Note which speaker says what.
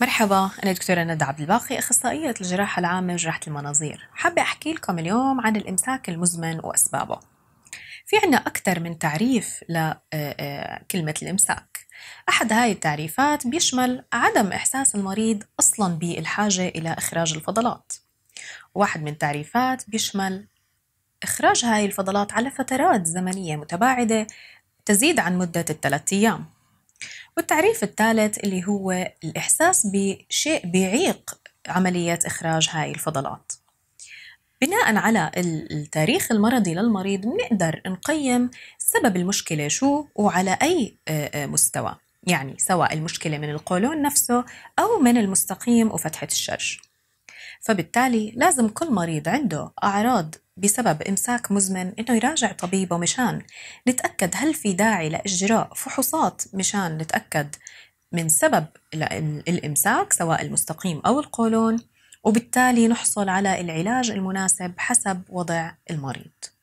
Speaker 1: مرحبا أنا دكتورة ندى عبد الباقي أخصائية الجراحة العامة وجراحة المناظير حابة أحكي لكم اليوم عن الإمساك المزمن وأسبابه في عنا أكثر من تعريف لكلمة آه، آه، الإمساك أحد هاي التعريفات بيشمل عدم إحساس المريض أصلا بالحاجة إلى إخراج الفضلات واحد من التعريفات بيشمل إخراج هاي الفضلات على فترات زمنية متباعدة تزيد عن مدة الثلاث أيام والتعريف الثالث اللي هو الإحساس بشيء بيعيق عملية إخراج هاي الفضلات بناء على التاريخ المرضي للمريض بنقدر نقيم سبب المشكلة شو وعلى أي آه، آه، مستوى يعني سواء المشكلة من القولون نفسه أو من المستقيم وفتحة الشرج فبالتالي لازم كل مريض عنده أعراض بسبب إمساك مزمن إنه يراجع طبيبه مشان نتأكد هل في داعي لإجراء فحوصات مشان نتأكد من سبب الإمساك سواء المستقيم أو القولون وبالتالي نحصل على العلاج المناسب حسب وضع المريض